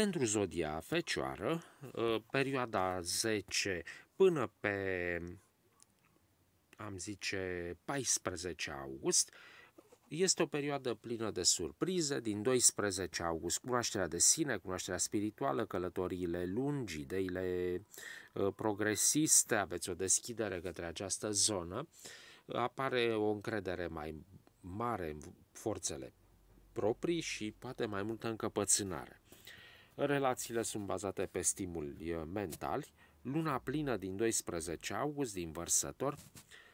Pentru zodia fecioară, ă, perioada 10 până pe, am zice, 14 august, este o perioadă plină de surprize, din 12 august, cunoașterea de sine, cunoașterea spirituală, călătoriile lungi, ideile ă, progresiste, aveți o deschidere către această zonă, apare o încredere mai mare în forțele proprii și poate mai multă încăpățânare. Relațiile sunt bazate pe stimuli mentali. Luna plină din 12 august din vărsător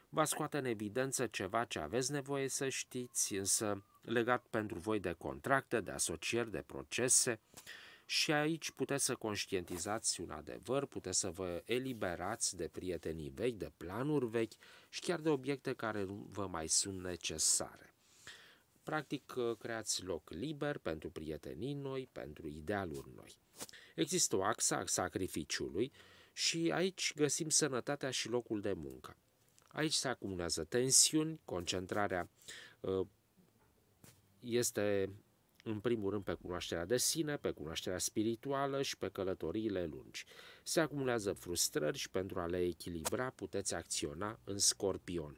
va scoate în evidență ceva ce aveți nevoie să știți, însă legat pentru voi de contracte, de asocieri, de procese și aici puteți să conștientizați un adevăr, puteți să vă eliberați de prietenii vechi, de planuri vechi și chiar de obiecte care nu vă mai sunt necesare. Practic, uh, creați loc liber pentru prietenii noi, pentru idealuri noi. Există o axă a sacrificiului și aici găsim sănătatea și locul de muncă. Aici se acumulează tensiuni, concentrarea uh, este în primul rând pe cunoașterea de sine, pe cunoașterea spirituală și pe călătoriile lungi. Se acumulează frustrări și pentru a le echilibra puteți acționa în scorpion.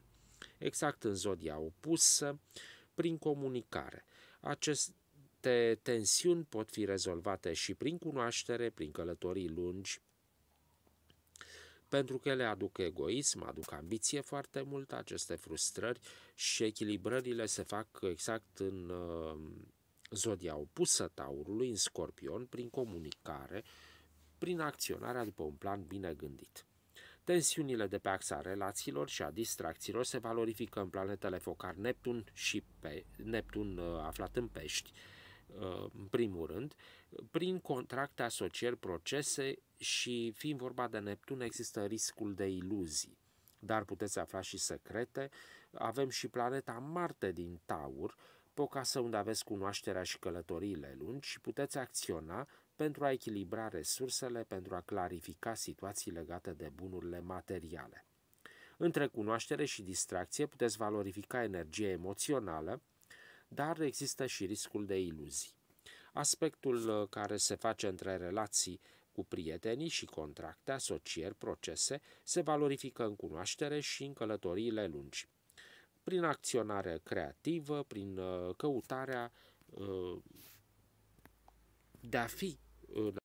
Exact în zodia opusă, prin comunicare. Aceste tensiuni pot fi rezolvate și prin cunoaștere, prin călătorii lungi, pentru că ele aduc egoism, aduc ambiție foarte mult, aceste frustrări și echilibrările se fac exact în uh, zodia opusă taurului, în scorpion, prin comunicare, prin acționarea după un plan bine gândit. Tensiunile de pe axa relațiilor și a distracțiilor se valorifică în planetele focar Neptun și pe Neptun uh, aflat în pești, uh, în primul rând, prin contracte, asocieri, procese și fiind vorba de Neptun există riscul de iluzii dar puteți afla și secrete. Avem și planeta Marte din Taur, o casă unde aveți cunoașterea și călătoriile lungi și puteți acționa pentru a echilibra resursele, pentru a clarifica situații legate de bunurile materiale. Între cunoaștere și distracție puteți valorifica energia emoțională, dar există și riscul de iluzii. Aspectul uh, care se face între relații cu prietenii și contracte, asocieri, procese, se valorifică în cunoaștere și în călătoriile lungi. Prin acționare creativă, prin uh, căutarea uh, Dafi,